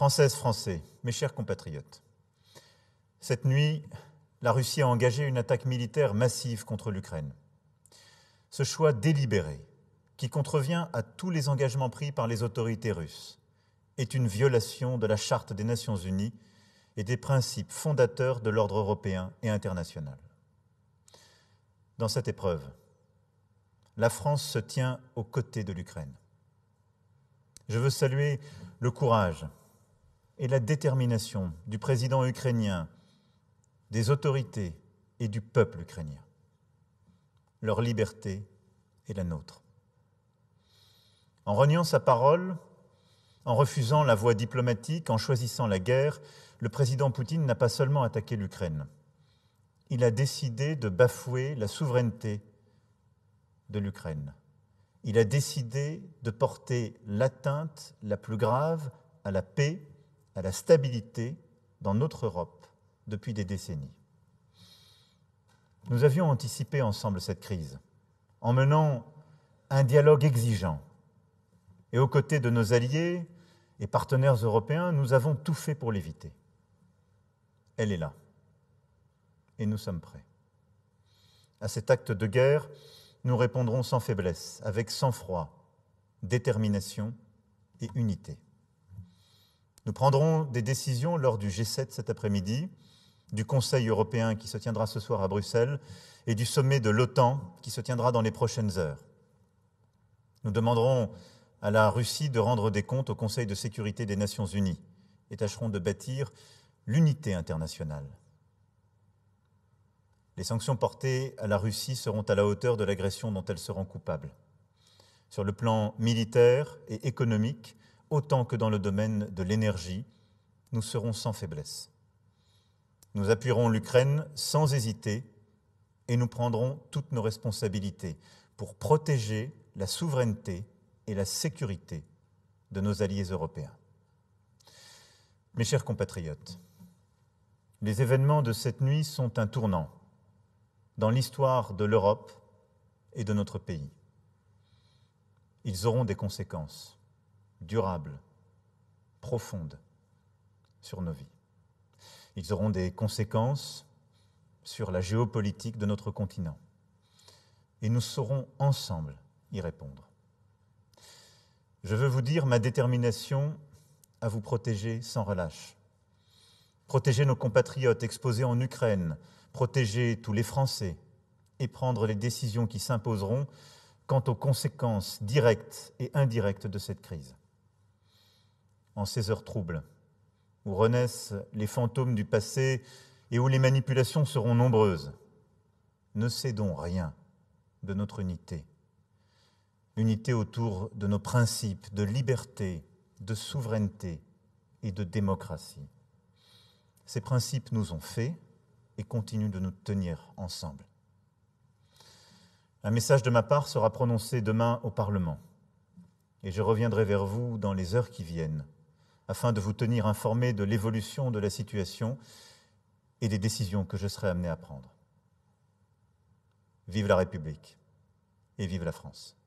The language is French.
Françaises, Français, mes chers compatriotes, cette nuit, la Russie a engagé une attaque militaire massive contre l'Ukraine. Ce choix délibéré, qui contrevient à tous les engagements pris par les autorités russes, est une violation de la Charte des Nations Unies et des principes fondateurs de l'ordre européen et international. Dans cette épreuve, la France se tient aux côtés de l'Ukraine. Je veux saluer le courage et la détermination du président ukrainien, des autorités et du peuple ukrainien. Leur liberté est la nôtre. En reniant sa parole, en refusant la voie diplomatique, en choisissant la guerre, le président Poutine n'a pas seulement attaqué l'Ukraine, il a décidé de bafouer la souveraineté de l'Ukraine. Il a décidé de porter l'atteinte la plus grave à la paix à la stabilité dans notre Europe depuis des décennies. Nous avions anticipé ensemble cette crise en menant un dialogue exigeant. Et aux côtés de nos alliés et partenaires européens, nous avons tout fait pour l'éviter. Elle est là. Et nous sommes prêts. À cet acte de guerre, nous répondrons sans faiblesse, avec sang-froid, détermination et unité. Nous prendrons des décisions lors du G7 cet après-midi, du Conseil européen qui se tiendra ce soir à Bruxelles et du sommet de l'OTAN qui se tiendra dans les prochaines heures. Nous demanderons à la Russie de rendre des comptes au Conseil de sécurité des Nations Unies et tâcherons de bâtir l'unité internationale. Les sanctions portées à la Russie seront à la hauteur de l'agression dont elle se rend coupable. Sur le plan militaire et économique, autant que dans le domaine de l'énergie, nous serons sans faiblesse. Nous appuierons l'Ukraine sans hésiter et nous prendrons toutes nos responsabilités pour protéger la souveraineté et la sécurité de nos alliés européens. Mes chers compatriotes, les événements de cette nuit sont un tournant dans l'histoire de l'Europe et de notre pays. Ils auront des conséquences durable, profonde sur nos vies. Ils auront des conséquences sur la géopolitique de notre continent. Et nous saurons ensemble y répondre. Je veux vous dire ma détermination à vous protéger sans relâche. Protéger nos compatriotes exposés en Ukraine, protéger tous les Français et prendre les décisions qui s'imposeront quant aux conséquences directes et indirectes de cette crise en ces heures troubles, où renaissent les fantômes du passé et où les manipulations seront nombreuses. Ne cédons rien de notre unité, unité autour de nos principes de liberté, de souveraineté et de démocratie. Ces principes nous ont faits et continuent de nous tenir ensemble. Un message de ma part sera prononcé demain au Parlement et je reviendrai vers vous dans les heures qui viennent afin de vous tenir informé de l'évolution de la situation et des décisions que je serai amené à prendre. Vive la République et vive la France.